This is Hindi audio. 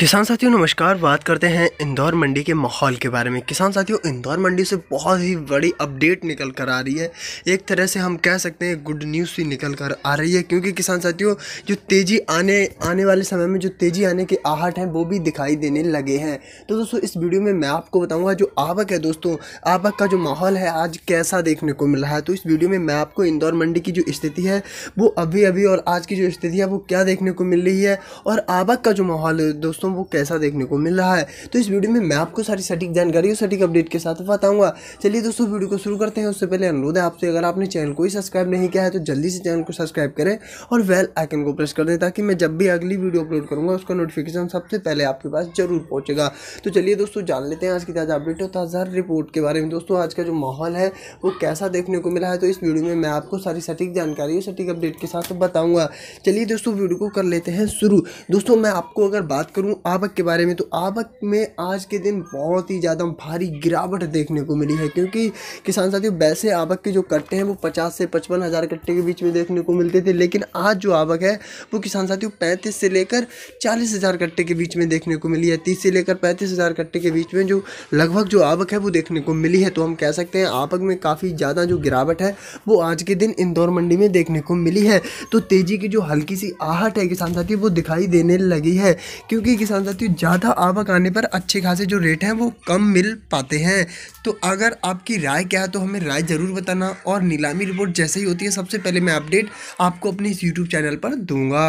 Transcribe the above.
किसान साथियों नमस्कार बात करते हैं इंदौर मंडी के माहौल के बारे में किसान साथियों इंदौर मंडी से बहुत ही बड़ी अपडेट निकल कर आ रही है एक तरह से हम कह सकते हैं गुड न्यूज़ ही निकल कर आ रही है क्योंकि किसान साथियों जो तेज़ी आने आने वाले समय में जो तेज़ी आने के आहट हैं वो भी दिखाई देने लगे हैं तो दोस्तों इस वीडियो में मैं आपको बताऊँगा जो आवक है दोस्तों आवक का जो माहौल है आज कैसा देखने को मिल रहा है तो इस वीडियो में मैं आपको इंदौर मंडी की जो स्थिति है वो अभी अभी और आज की जो स्थिति है वो क्या देखने को मिल रही है और आवक का जो माहौल है दोस्तों दोस्तों वो कैसा देखने को मिल रहा है तो इस वीडियो में मैं आपको सारी सटीक जानकारी और सटीक अपडेट के साथ बताऊंगा चलिए दोस्तों वीडियो को शुरू करते हैं उससे पहले अनुरोध है आपसे अगर आपने चैनल को ही सब्सक्राइब नहीं किया है तो जल्दी से चैनल को सब्सक्राइब करें और वेल आइकन को प्रेस कर दें ताकि मैं जब भी अगली वीडियो अपलोड करूँगा उसका नोटिफिकेशन सबसे पहले आपके पास जरूर पहुँचेगा तो चलिए दोस्तों जान लेते हैं आज की ताज़ा अपडेट और ताज़ा रिपोर्ट के बारे में दोस्तों आज का जो माहौल है वो कैसा देखने को मिला है तो इस वीडियो में मैं आपको सारी सटीक जानकारी और सटीक अपडेट के साथ बताऊँगा चलिए दोस्तों वीडियो को कर लेते हैं शुरू दोस्तों मैं आपको अगर बात करूँ हूँ आवक के बारे में तो आवक में आज के दिन बहुत ही ज़्यादा भारी गिरावट देखने को मिली है क्योंकि किसान साथियों वैसे आवक के जो कट्टे हैं वो पचास से पचपन हज़ार कट्टे के बीच में देखने को मिलते थे लेकिन आज जो आवक है वो किसान साथियों पैंतीस से लेकर चालीस हज़ार कट्टे के बीच में देखने को मिली है तीस से लेकर पैंतीस हज़ार कट्टे के बीच में जो लगभग जो आवक है वो देखने को मिली है तो हम कह सकते हैं आवक में काफ़ी ज़्यादा जो गिरावट है वो आज के दिन इंदौर मंडी में देखने को मिली है तो तेज़ी की जो हल्की सी आहट है किसान साथी वो दिखाई देने लगी है क्योंकि साथ साथ ज़्यादा आवक आने पर अच्छे खासे जो रेट हैं वो कम मिल पाते हैं तो अगर आपकी राय क्या है तो हमें राय ज़रूर बताना और नीलामी रिपोर्ट जैसे ही होती है सबसे पहले मैं अपडेट आपको अपने इस यूट्यूब चैनल पर दूंगा